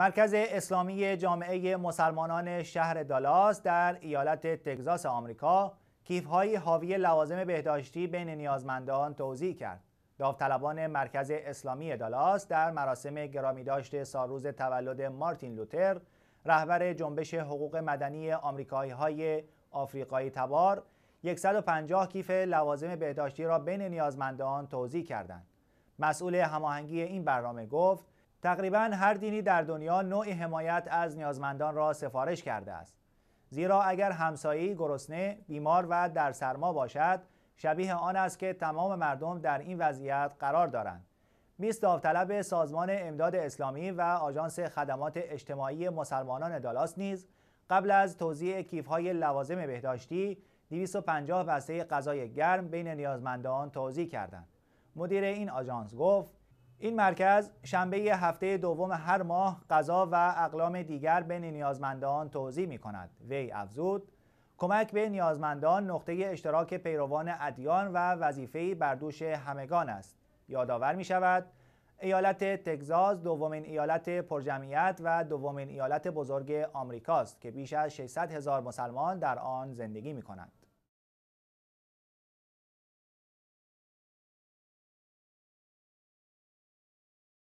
مرکز اسلامی جامعه مسلمانان شهر دالاس در ایالت تگزاس آمریکا کیفهایی حاوی لوازم بهداشتی بین نیازمندان توزیع کرد. داوطلبان مرکز اسلامی دالاس در مراسم گرامیداشت سالروز تولد مارتین لوتر رهبر جنبش حقوق مدنی آمریکایی های آفریقایی تبار 150 کیف لوازم بهداشتی را بین نیازمندان توزیع کردند. مسئول هماهنگی این برنامه گفت تقریبا هر دینی در دنیا نوع حمایت از نیازمندان را سفارش کرده است زیرا اگر همسایی گرسنه بیمار و در سرما باشد شبیه آن است که تمام مردم در این وضعیت قرار دارند 20 داوطلب سازمان امداد اسلامی و آژانس خدمات اجتماعی مسلمانان دالاس نیز قبل از توزیع کیف‌های لوازم بهداشتی 250 بسته غذای گرم بین نیازمندان توزیع کردند مدیر این آژانس گفت این مرکز شنبه هفته دوم هر ماه غذا و اقلام دیگر بین نیازمندان توضیح می کند. وی افزود کمک به نیازمندان نقطه اشتراک پیروان ادیان و وظیفه بردوش همگان است. یادآور می شود ایالت تگزاس دومین ایالت پرجمعیت و دومین ایالت بزرگ آمریکاست که بیش از 600 هزار مسلمان در آن زندگی می کند.